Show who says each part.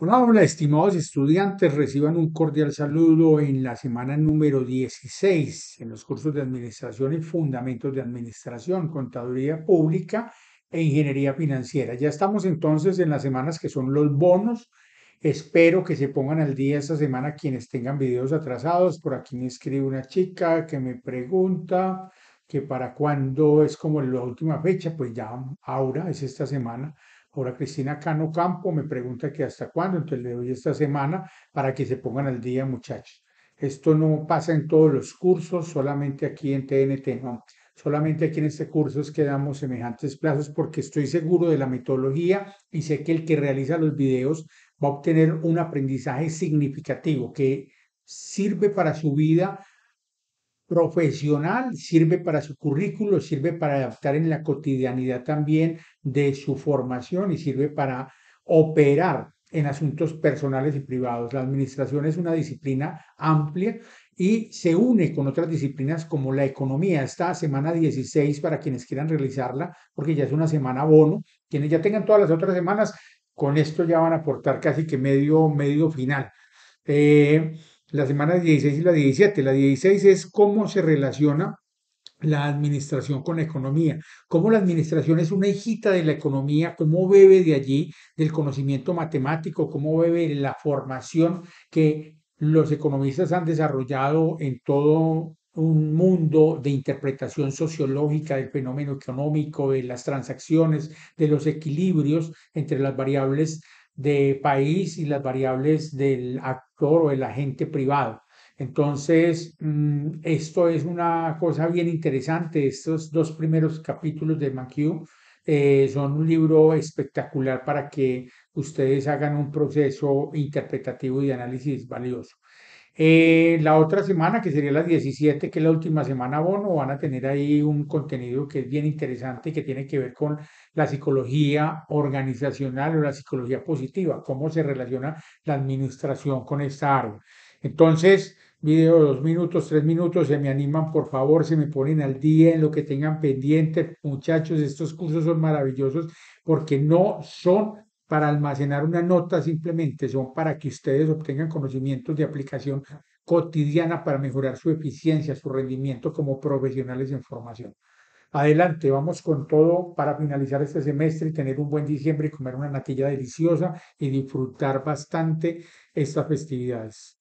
Speaker 1: Hola, estimados estudiantes, reciban un cordial saludo en la semana número 16 en los cursos de Administración y Fundamentos de Administración, Contaduría Pública e Ingeniería Financiera. Ya estamos entonces en las semanas que son los bonos. Espero que se pongan al día esta semana quienes tengan videos atrasados. Por aquí me escribe una chica que me pregunta que para cuándo es como la última fecha, pues ya ahora es esta semana Ahora Cristina Cano Campo me pregunta que hasta cuándo, entonces le doy esta semana para que se pongan al día, muchachos. Esto no pasa en todos los cursos, solamente aquí en TNT, no. Solamente aquí en este curso es que damos semejantes plazos porque estoy seguro de la metodología y sé que el que realiza los videos va a obtener un aprendizaje significativo que sirve para su vida, profesional, sirve para su currículo, sirve para adaptar en la cotidianidad también de su formación y sirve para operar en asuntos personales y privados. La administración es una disciplina amplia y se une con otras disciplinas como la economía. Esta semana 16, para quienes quieran realizarla, porque ya es una semana bono, quienes ya tengan todas las otras semanas, con esto ya van a aportar casi que medio, medio final. Eh, la semana 16 y la 17. La 16 es cómo se relaciona la administración con la economía, cómo la administración es una hijita de la economía, cómo bebe de allí del conocimiento matemático, cómo bebe la formación que los economistas han desarrollado en todo un mundo de interpretación sociológica del fenómeno económico, de las transacciones, de los equilibrios entre las variables de país y las variables del actor o el agente privado. Entonces, mm, esto es una cosa bien interesante. Estos dos primeros capítulos de McHugh eh, son un libro espectacular para que ustedes hagan un proceso interpretativo y de análisis valioso. Eh, la otra semana, que sería las 17, que es la última semana bono, van a tener ahí un contenido que es bien interesante que tiene que ver con la psicología organizacional o la psicología positiva, cómo se relaciona la administración con esta área. Entonces, video de dos minutos, tres minutos, se me animan, por favor, se me ponen al día en lo que tengan pendiente. Muchachos, estos cursos son maravillosos porque no son para almacenar una nota simplemente, son para que ustedes obtengan conocimientos de aplicación cotidiana para mejorar su eficiencia, su rendimiento como profesionales en formación. Adelante, vamos con todo para finalizar este semestre y tener un buen diciembre y comer una natilla deliciosa y disfrutar bastante estas festividades.